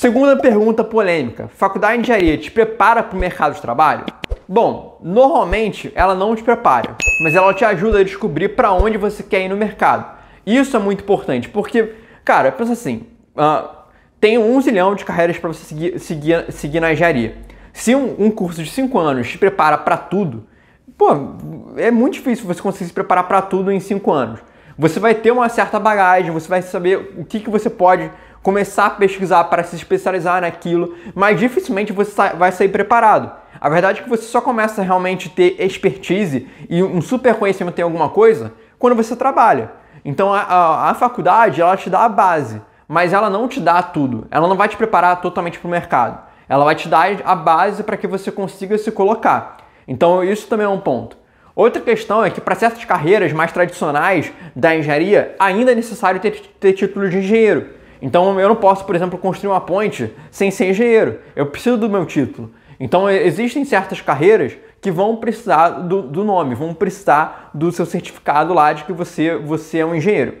Segunda pergunta polêmica: faculdade de engenharia te prepara para o mercado de trabalho? Bom, normalmente ela não te prepara, mas ela te ajuda a descobrir para onde você quer ir no mercado. Isso é muito importante, porque, cara, pensa assim: uh, tem um zilhão de carreiras para você seguir, seguir, seguir na engenharia. Se um, um curso de 5 anos te prepara para tudo, pô, é muito difícil você conseguir se preparar para tudo em 5 anos você vai ter uma certa bagagem, você vai saber o que, que você pode começar a pesquisar para se especializar naquilo, mas dificilmente você vai sair preparado. A verdade é que você só começa a realmente ter expertise e um super conhecimento em alguma coisa quando você trabalha. Então a, a, a faculdade ela te dá a base, mas ela não te dá tudo. Ela não vai te preparar totalmente para o mercado. Ela vai te dar a base para que você consiga se colocar. Então isso também é um ponto. Outra questão é que para certas carreiras mais tradicionais da engenharia, ainda é necessário ter, ter título de engenheiro. Então eu não posso, por exemplo, construir uma ponte sem ser engenheiro. Eu preciso do meu título. Então existem certas carreiras que vão precisar do, do, nome, vão precisar do seu certificado lá de que você, você é um engenheiro.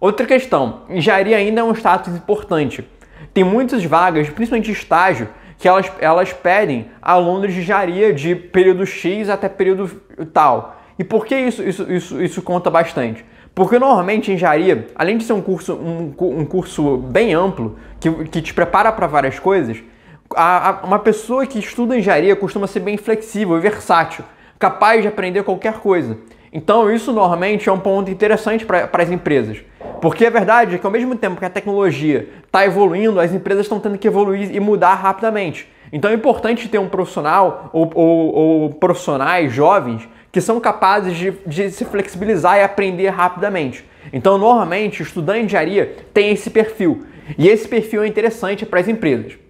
Outra questão, engenharia ainda é um status importante. Tem muitas vagas, principalmente estágio, que elas, elas pedem a Londres diária de período X até período tal. E por que isso, isso, isso, isso conta bastante? Porque normalmente engenharia, além de ser um curso, um, um curso bem amplo, que, que te prepara para várias coisas, a, a, uma pessoa que estuda engenharia costuma ser bem flexível e versátil, capaz de aprender qualquer coisa. Então, isso normalmente é um ponto interessante para as empresas. Porque a é verdade é que ao mesmo tempo que a tecnologia está evoluindo, as empresas estão tendo que evoluir e mudar rapidamente. Então é importante ter um profissional ou, ou, ou profissionais jovens que são capazes de, de, se flexibilizar e aprender rapidamente. Então, normalmente, estudante de engenharia tem esse perfil. E esse perfil é interessante para as empresas.